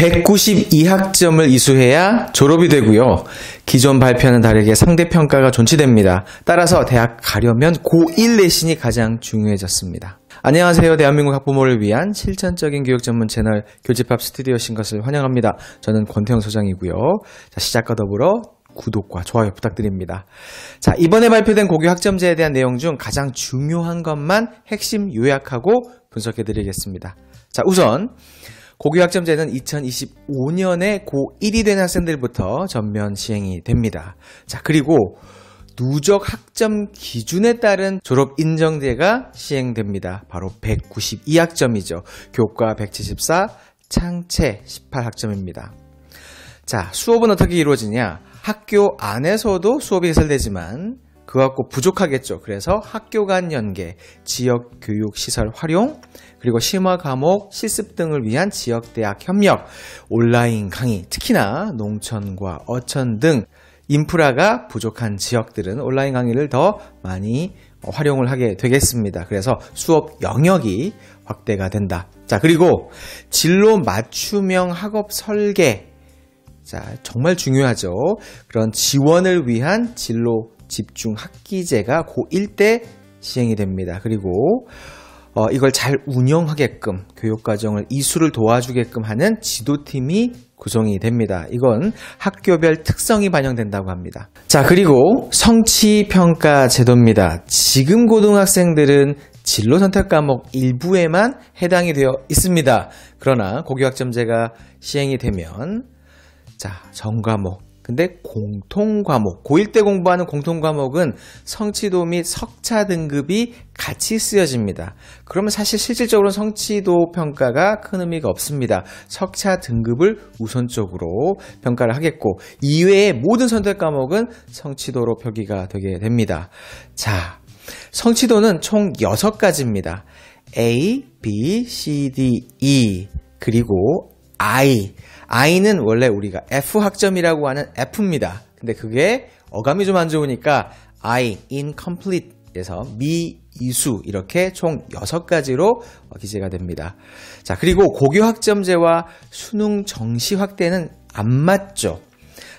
192학점을 이수해야 졸업이 되고요. 기존 발표와는 다르게 상대평가가 존치됩니다. 따라서 대학 가려면 고1 내신이 가장 중요해졌습니다. 안녕하세요. 대한민국 학부모를 위한 실천적인 교육 전문 채널 교집합 스튜디오신 것을 환영합니다. 저는 권태영 소장이고요. 자, 시작과 더불어 구독과 좋아요 부탁드립니다. 자, 이번에 발표된 고교 학점제에 대한 내용 중 가장 중요한 것만 핵심 요약하고 분석해 드리겠습니다. 자, 우선 고교학점제는 2025년에 고1이 된 학생들부터 전면 시행이 됩니다. 자, 그리고 누적 학점 기준에 따른 졸업 인정제가 시행됩니다. 바로 192학점이죠. 교과 174, 창체 18학점입니다. 자, 수업은 어떻게 이루어지냐? 학교 안에서도 수업이 개설되지만 그거 갖고 부족하겠죠. 그래서 학교 간 연계, 지역 교육 시설 활용, 그리고 심화 과목 실습 등을 위한 지역 대학 협력, 온라인 강의, 특히나 농촌과 어촌 등 인프라가 부족한 지역들은 온라인 강의를 더 많이 활용을 하게 되겠습니다. 그래서 수업 영역이 확대가 된다. 자, 그리고 진로 맞춤형 학업 설계. 자, 정말 중요하죠. 그런 지원을 위한 진로 집중 학기제가 고1 때 시행이 됩니다. 그리고 어, 이걸 잘 운영하게끔 교육과정을 이수를 도와주게끔 하는 지도팀이 구성이 됩니다. 이건 학교별 특성이 반영된다고 합니다. 자, 그리고 성취평가 제도입니다. 지금 고등학생들은 진로 선택 과목 일부에만 해당이 되어 있습니다. 그러나 고교학점제가 시행이 되면 자, 전과목 근데 공통 과목, 고1 때 공부하는 공통 과목은 성취도 및 석차 등급이 같이 쓰여집니다. 그러면 사실 실질적으로 성취도 평가가 큰 의미가 없습니다. 석차 등급을 우선적으로 평가를 하겠고 이외의 모든 선택 과목은 성취도로 표기가 되게 됩니다. 자, 성취도는 총 6가지입니다. A, B, C, D, E 그리고 I I는 원래 우리가 F학점이라고 하는 F입니다. 근데 그게 어감이 좀 안 좋으니까 I, incomplete 에서 미, 이수 이렇게 총 6가지로 기재가 됩니다. 자 그리고 고교 학점제와 수능 정시 확대는 안 맞죠.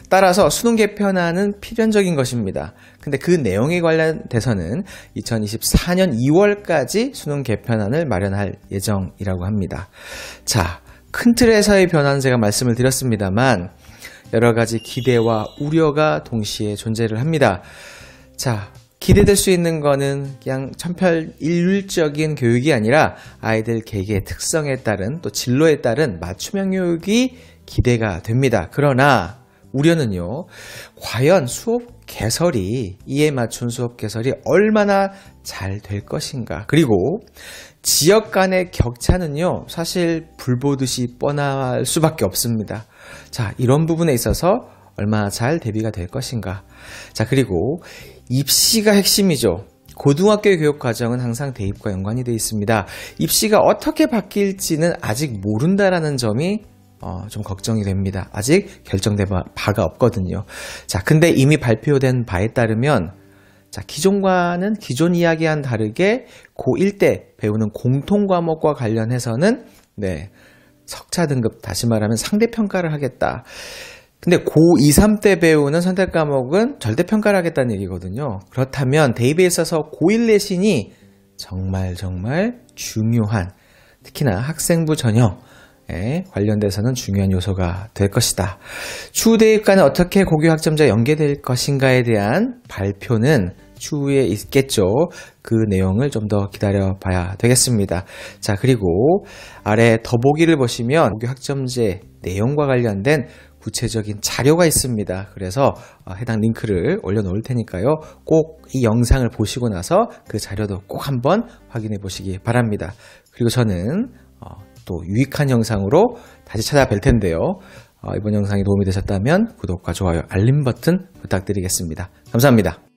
따라서 수능 개편안은 필연적인 것입니다. 근데 그 내용에 관련돼서는 2024년 2월까지 수능 개편안을 마련할 예정이라고 합니다. 자, 큰 틀에서의 변화는 제가 말씀을 드렸습니다만 여러 가지 기대와 우려가 동시에 존재를 합니다. 자, 기대될 수 있는 거는 그냥 천편일률적인 교육이 아니라 아이들 개개 특성에 따른 또 진로에 따른 맞춤형 교육이 기대가 됩니다. 그러나 우려는요, 과연 수업 개설이 이에 맞춘 수업 개설이 얼마나 잘 될 것인가 그리고 지역 간의 격차는요 사실 불보듯이 뻔할 수밖에 없습니다 자 이런 부분에 있어서 얼마나 잘 대비가 될 것인가 자 그리고 입시가 핵심이죠 고등학교 교육 과정은 항상 대입과 연관이 되어 있습니다. 입시가 어떻게 바뀔지는 아직 모른다라는 점이 어, 좀 걱정이 됩니다. 아직 결정된 바가 없거든요. 자, 근데 이미 발표된 바에 따르면 자, 기존과는 기존 이야기와는 다르게 고1 때 배우는 공통 과목과 관련해서는 네, 석차 등급 다시 말하면 상대 평가를 하겠다. 근데 고2, 3때 배우는 선택 과목은 절대 평가를 하겠다는 얘기거든요. 그렇다면 대입에 있어서 고1 내신이 정말 정말 중요한 특히나 학생부 전형 예, 관련돼서는 중요한 요소가 될 것이다. 추후 대입과는 어떻게 고교학점자 연계될 것인가에 대한 발표는 추후에 있겠죠. 그 내용을 좀 더 기다려 봐야 되겠습니다. 자, 그리고 아래 더보기를 보시면 고교학점제 내용과 관련된 구체적인 자료가 있습니다. 그래서 어, 해당 링크를 올려놓을 테니까요. 꼭 이 영상을 보시고 나서 그 자료도 꼭 한번 확인해 보시기 바랍니다. 그리고 저는 어, 또 유익한 영상으로 다시 찾아뵐 텐데요. 어, 이번 영상이 도움이 되셨다면 구독과 좋아요, 알림 버튼 부탁드리겠습니다. 감사합니다.